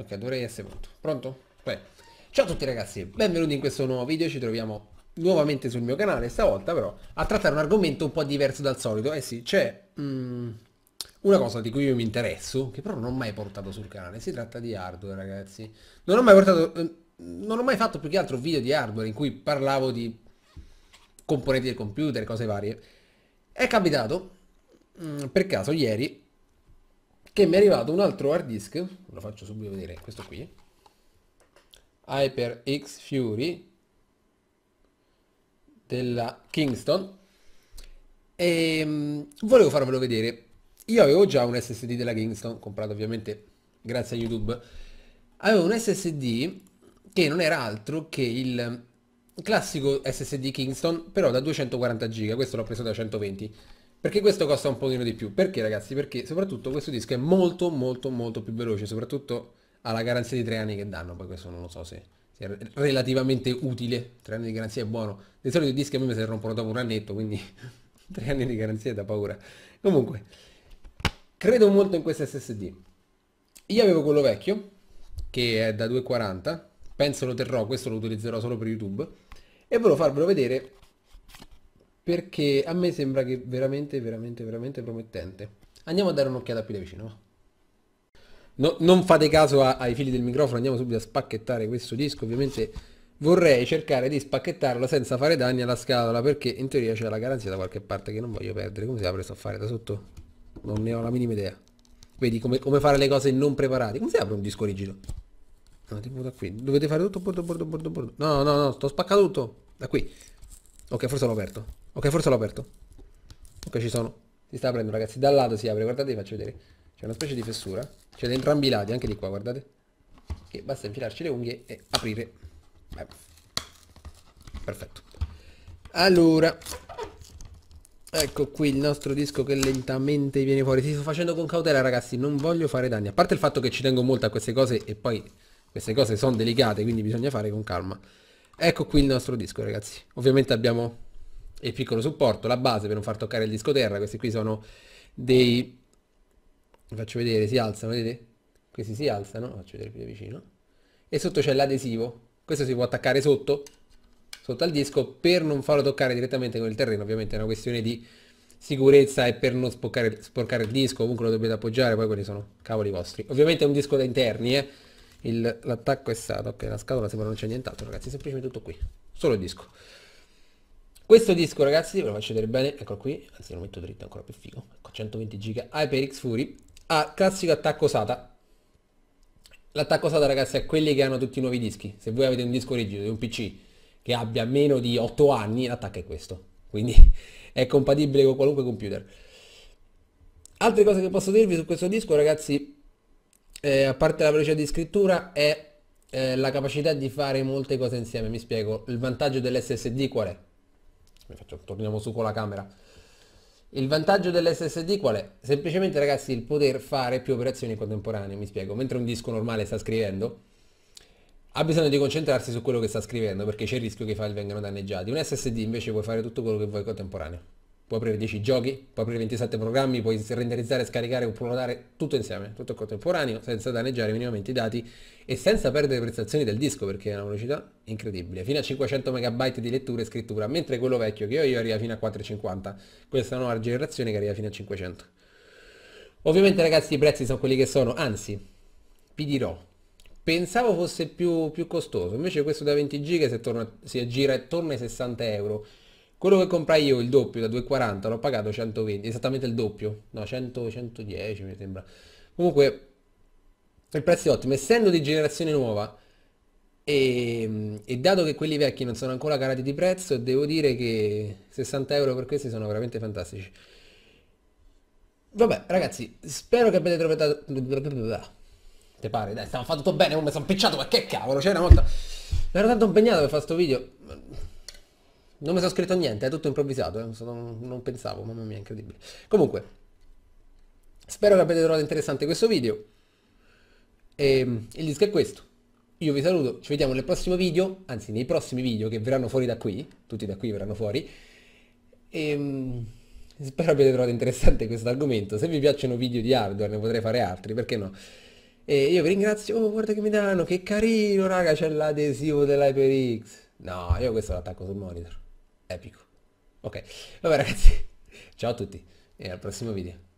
Ok, dovrei essere pronto. Pronto? Vai. Ciao a tutti ragazzi, benvenuti in questo nuovo video, ci troviamo nuovamente sul mio canale, stavolta però a trattare un argomento un po' diverso dal solito. Eh sì, c'è um, una cosa di cui io mi interesso, che però non ho mai portato sul canale, si tratta di hardware ragazzi. Non ho mai portato... Eh, non ho mai fatto più che altro video di hardware in cui parlavo di componenti del computer, cose varie. È capitato, mh, mm, per caso, ieri, che mi è arrivato un altro hard disk, lo faccio subito vedere, questo qui, HyperX Fury della Kingston e ehm, volevo farvelo vedere. Io avevo già un SSD della Kingston, comprato ovviamente grazie a YouTube. Avevo un SSD che non era altro che il classico SSD Kingston, però da 240 giga, questo l'ho preso da 120 perché questo costa un pochino di più. Perché ragazzi? Perché soprattutto questo disco è molto molto molto più veloce, soprattutto alla garanzia di tre anni che danno, poi questo non lo so se sia relativamente utile, tre anni di garanzia è buono. Di solito i dischi a me si rompono dopo un annetto, quindi tre anni di garanzia da paura. Comunque, credo molto in questo SSD. Io avevo quello vecchio, che è da 240, penso lo terrò, questo lo utilizzerò solo per YouTube, e volevo farvelo vedere perché a me sembra che veramente, veramente, veramente promettente. Andiamo a dare un'occhiata più da vicino. No, non fate caso a, ai fili del microfono, andiamo subito a spacchettare questo disco, ovviamente vorrei cercare di spacchettarlo senza fare danni alla scatola perché in teoria c'è la garanzia da qualche parte che non voglio perdere come si apre sto a fare da sotto? non ne ho la minima idea vedi come, come fare le cose non preparate come si apre un disco rigido? no tipo da qui dovete fare tutto bordo bordo bordo bordo no no no sto spaccato tutto da qui ok forse l'ho aperto Ok, forse l'ho aperto. Ok, ci sono. Si sta aprendo, ragazzi. Dal lato si apre, guardate, vi faccio vedere. C'è una specie di fessura. C'è da entrambi i lati, anche di qua, guardate. Che basta infilarci le unghie e aprire. Beh. Perfetto. Allora, Ecco qui il nostro disco che lentamente viene fuori. Si sto facendo con cautela ragazzi, non voglio fare danni. A parte il fatto che ci tengo molto a queste cose e poi queste cose sono delicate, quindi bisogna fare con calma. Ecco qui il nostro disco ragazzi. Ovviamente abbiamo e piccolo supporto, la base per non far toccare il disco terra, questi qui sono dei... vi faccio vedere, si alzano, vedete? Questi si alzano, faccio vedere più da vicino, e sotto c'è l'adesivo, questo si può attaccare sotto, sotto al disco, per non farlo toccare direttamente con il terreno, ovviamente è una questione di sicurezza e per non sporcare, sporcare il disco, comunque lo dovete appoggiare, poi quelli sono cavoli vostri. Ovviamente è un disco da interni, eh? l'attacco è stato, ok, la scatola sembra non c'è nient'altro ragazzi, semplicemente tutto qui, solo il disco. Questo disco ragazzi, ve lo faccio vedere bene, eccolo qui, anzi lo metto dritto ancora più figo, ecco 120 giga HyperX Fury, ha classico attacco SATA. L'attacco SATA ragazzi è quelli che hanno tutti i nuovi dischi, se voi avete un disco rigido di un PC che abbia meno di 8 anni, l'attacco è questo, quindi è compatibile con qualunque computer. Altre cose che posso dirvi su questo disco ragazzi, eh, a parte la velocità di scrittura, è eh, la capacità di fare molte cose insieme, mi spiego, il vantaggio dell'SSD qual è? Faccio, torniamo su con la camera. Il vantaggio dell'SSD qual è? Semplicemente ragazzi il poter fare più operazioni contemporanee, mi spiego. Mentre un disco normale sta scrivendo, ha bisogno di concentrarsi su quello che sta scrivendo perché c'è il rischio che i file vengano danneggiati. Un SSD invece puoi fare tutto quello che vuoi contemporaneo puoi aprire 10 giochi, puoi aprire 27 programmi, puoi renderizzare, scaricare o uploadare tutto insieme, tutto contemporaneo, senza danneggiare minimamente i dati e senza perdere le prestazioni del disco perché è una velocità incredibile, fino a 500 MB di lettura e scrittura, mentre quello vecchio che ho io arriva fino a 450, questa nuova generazione che arriva fino a 500. Ovviamente ragazzi i prezzi sono quelli che sono, anzi, vi dirò, pensavo fosse più, più costoso, invece questo da 20 GB si, si aggira attorno ai 60 euro, quello che comprai io, il doppio, da 2,40, l'ho pagato 120, esattamente il doppio. No, 100, 110 mi sembra. Comunque, il prezzo è ottimo. Essendo di generazione nuova, e, ehm, e, dato che quelli vecchi non sono ancora carati di prezzo, devo dire che 60 euro per questi sono veramente fantastici. Vabbè, ragazzi, spero che abbiate trovato... Te pare, dai, stiamo fatto tutto bene, mi sono picciato, ma che cavolo, c'era una volta... Mi ero tanto impegnato per fare questo video. Non mi sono scritto niente, è tutto improvvisato, eh? non, non pensavo, mamma mia, incredibile. Comunque, spero che abbiate trovato interessante questo video. E ehm, il disco è questo. Io vi saluto, ci vediamo nel prossimo video, anzi nei prossimi video che verranno fuori da qui, tutti da qui verranno fuori. E, ehm, spero abbiate trovato interessante questo argomento. Se vi piacciono video di hardware ne potrei fare altri, perché no? E io vi ringrazio, oh guarda che mi danno, che carino raga, c'è l'adesivo dell'HyperX. No, io questo l'attacco sul monitor epico. Ok, vabbè ragazzi, ciao a tutti e al prossimo video.